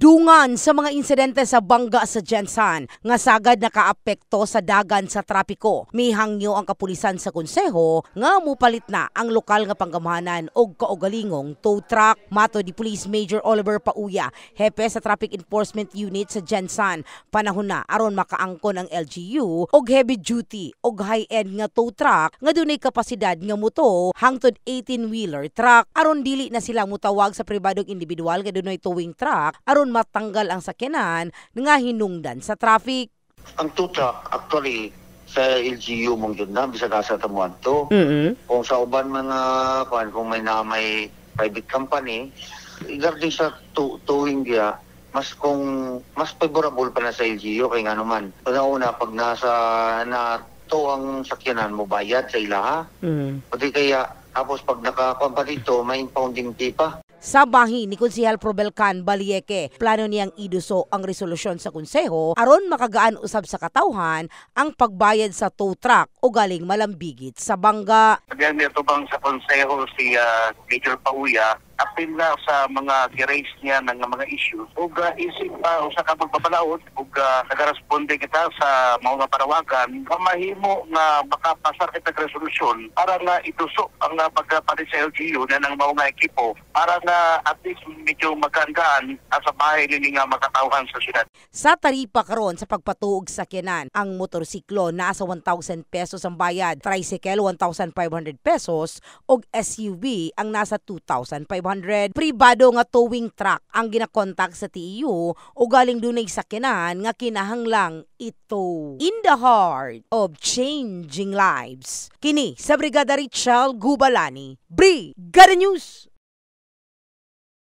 dungan sa mga insidente sa Bangga sa Jensan nga sagad nakaapekto sa dagan sa trapiko. Mihangyo ang kapulisan sa konseho nga mupalit na ang lokal nga panggamanan og kaugalingong tow truck. Mato di Police Major Oliver Pauya, hepe sa Traffic Enforcement Unit sa Jensan. Panahon na aron makaangkon ang LGU og heavy duty og high-end nga tow truck nga dunay kapasidad nga moto hangtod 18-wheeler truck aron dili na sila mutawag sa pribadong individual nga dunay towing truck aron aron matanggal ang sakyanan nga hinungdan sa traffic. Ang two actually sa LGU mong yun na, bisa nasa tamuan to. Mm-hmm. Kung sa uban mga, kung, kung may na may private company, regarding sa to, towing dia, mas kung mas favorable pa na sa LGU kay nga naman. Una-una, pag nasa na to ang sakyanan mo, bayad sa ilaha. Mm-hmm. kaya, tapos pag nakakuha pa dito, may impounding fee pa. Sa bahin ni Konsehal Probelcan Balieke, plano niyang iduso ang resolusyon sa konseho aron makagaan usab sa katawhan ang pagbayad sa tow truck o galing malambigit sa bangga. Again, ito bang sa konseho si uh, Major Pauya, apil na sa mga gerays niya ng mga issues. Ah, ah, o uh, isip pa uh, o sa kapagpapalaot, o uh, nagaresponde kita sa mga parawagan, kamahimo na makapasar kita resolusyon para na itusok ang uh, pagkapalit sa LGU na ng mga ekipo para na at least medyo magandaan at sa bahay nini nga makatauhan sa syudad. Sa taripa karon sa pagpatuog sa Kenan, ang motorsiklo na nasa 1,000 pesos pesos ang bayad, tricycle 1,500 pesos o SUV ang nasa 2,500. Pribado nga towing truck ang ginakontak sa TEU o galing dunay sakyanan nga kinahanglang ito. In the heart of changing lives. Kini sa Brigada Richelle Gubalani, Brigada News!